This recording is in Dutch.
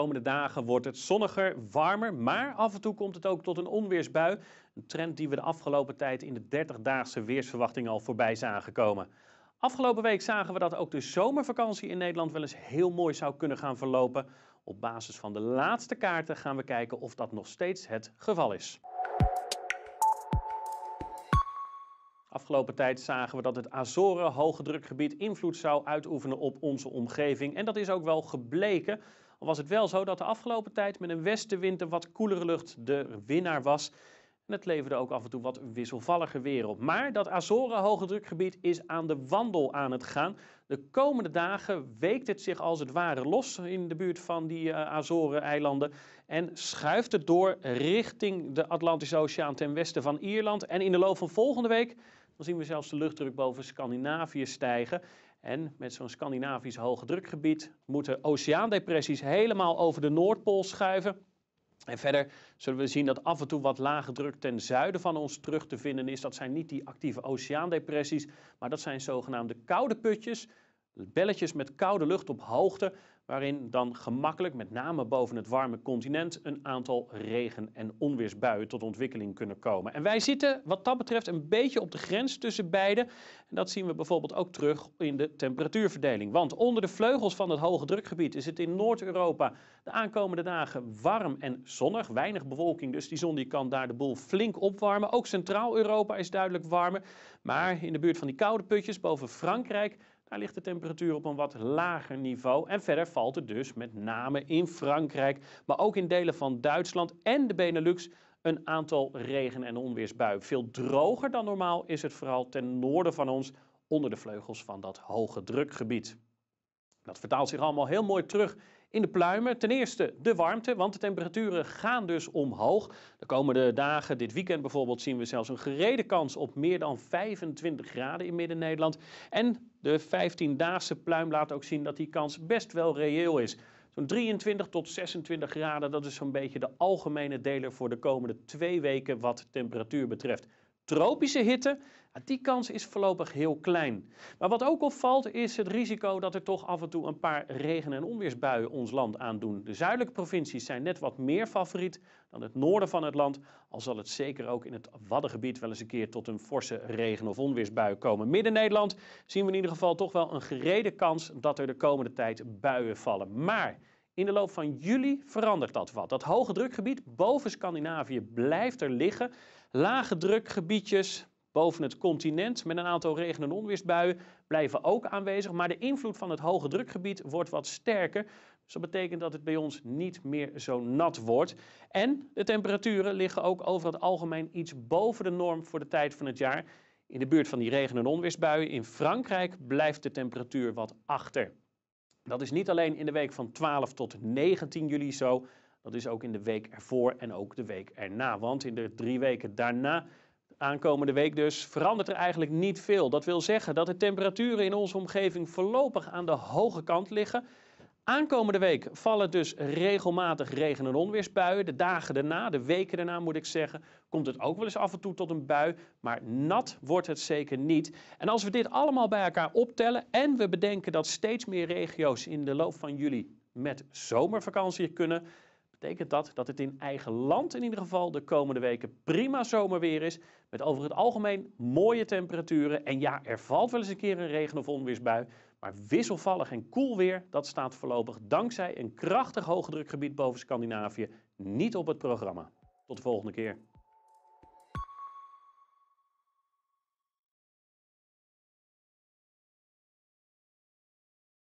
komende dagen wordt het zonniger, warmer, maar af en toe komt het ook tot een onweersbui. Een trend die we de afgelopen tijd in de 30-daagse weersverwachting al voorbij zagen komen. Afgelopen week zagen we dat ook de zomervakantie in Nederland wel eens heel mooi zou kunnen gaan verlopen. Op basis van de laatste kaarten gaan we kijken of dat nog steeds het geval is. Afgelopen tijd zagen we dat het Azoren hoge drukgebied invloed zou uitoefenen op onze omgeving. En dat is ook wel gebleken. Al was het wel zo dat de afgelopen tijd met een westenwind een wat koelere lucht de winnaar was. En het leverde ook af en toe wat wisselvallige weer op. Maar dat Azoren hoge drukgebied is aan de wandel aan het gaan. De komende dagen weekt het zich als het ware los in de buurt van die eh, Azoren-eilanden. En schuift het door richting de Atlantische Oceaan ten westen van Ierland. En in de loop van volgende week dan zien we zelfs de luchtdruk boven Scandinavië stijgen. En met zo'n Scandinavisch hoge drukgebied moeten oceaandepressies helemaal over de Noordpool schuiven. En verder zullen we zien dat af en toe wat lage druk ten zuiden van ons terug te vinden is. Dat zijn niet die actieve oceaandepressies, maar dat zijn zogenaamde koude putjes. Dus belletjes met koude lucht op hoogte, waarin dan gemakkelijk, met name boven het warme continent, een aantal regen- en onweersbuien tot ontwikkeling kunnen komen. En wij zitten wat dat betreft een beetje op de grens tussen beide. En dat zien we bijvoorbeeld ook terug in de temperatuurverdeling. Want onder de vleugels van het hoge drukgebied is het in Noord-Europa de aankomende dagen warm en zonnig. Weinig bewolking, dus die zon die kan daar de boel flink opwarmen. Ook Centraal-Europa is duidelijk warmer. Maar in de buurt van die koude putjes boven Frankrijk daar ligt de temperatuur op een wat lager niveau en verder valt het dus met name in Frankrijk, maar ook in delen van Duitsland en de Benelux een aantal regen- en onweersbuien. Veel droger dan normaal is het vooral ten noorden van ons onder de vleugels van dat hoge drukgebied. Dat vertaalt zich allemaal heel mooi terug in de pluimen. Ten eerste de warmte, want de temperaturen gaan dus omhoog. De komende dagen, dit weekend bijvoorbeeld, zien we zelfs een gerede kans op meer dan 25 graden in Midden-Nederland. En de 15-daagse pluim laat ook zien dat die kans best wel reëel is. Zo'n 23 tot 26 graden, dat is zo'n beetje de algemene deler voor de komende twee weken wat temperatuur betreft tropische hitte, nou, die kans is voorlopig heel klein. Maar wat ook opvalt is het risico dat er toch af en toe een paar regen- en onweersbuien ons land aandoen. De zuidelijke provincies zijn net wat meer favoriet dan het noorden van het land, al zal het zeker ook in het Waddengebied wel eens een keer tot een forse regen- of onweersbui komen. Midden-Nederland zien we in ieder geval toch wel een gerede kans dat er de komende tijd buien vallen. Maar in de loop van juli verandert dat wat. Dat hoge drukgebied boven Scandinavië blijft er liggen. Lage drukgebiedjes boven het continent met een aantal regen- en onweersbuien blijven ook aanwezig. Maar de invloed van het hoge drukgebied wordt wat sterker. Dus dat betekent dat het bij ons niet meer zo nat wordt. En de temperaturen liggen ook over het algemeen iets boven de norm voor de tijd van het jaar. In de buurt van die regen- en onweersbuien in Frankrijk blijft de temperatuur wat achter. Dat is niet alleen in de week van 12 tot 19 juli zo, dat is ook in de week ervoor en ook de week erna. Want in de drie weken daarna, aankomende week dus, verandert er eigenlijk niet veel. Dat wil zeggen dat de temperaturen in onze omgeving voorlopig aan de hoge kant liggen. Aankomende week vallen dus regelmatig regen- en onweersbuien. De dagen daarna, de weken daarna moet ik zeggen, komt het ook wel eens af en toe tot een bui. Maar nat wordt het zeker niet. En als we dit allemaal bij elkaar optellen en we bedenken dat steeds meer regio's in de loop van juli met zomervakantie kunnen, betekent dat dat het in eigen land in ieder geval de komende weken prima zomerweer is. Met over het algemeen mooie temperaturen. En ja, er valt wel eens een keer een regen- of onweersbui. Maar wisselvallig en koel weer, dat staat voorlopig dankzij een krachtig hoogdrukgebied boven Scandinavië niet op het programma. Tot de volgende keer.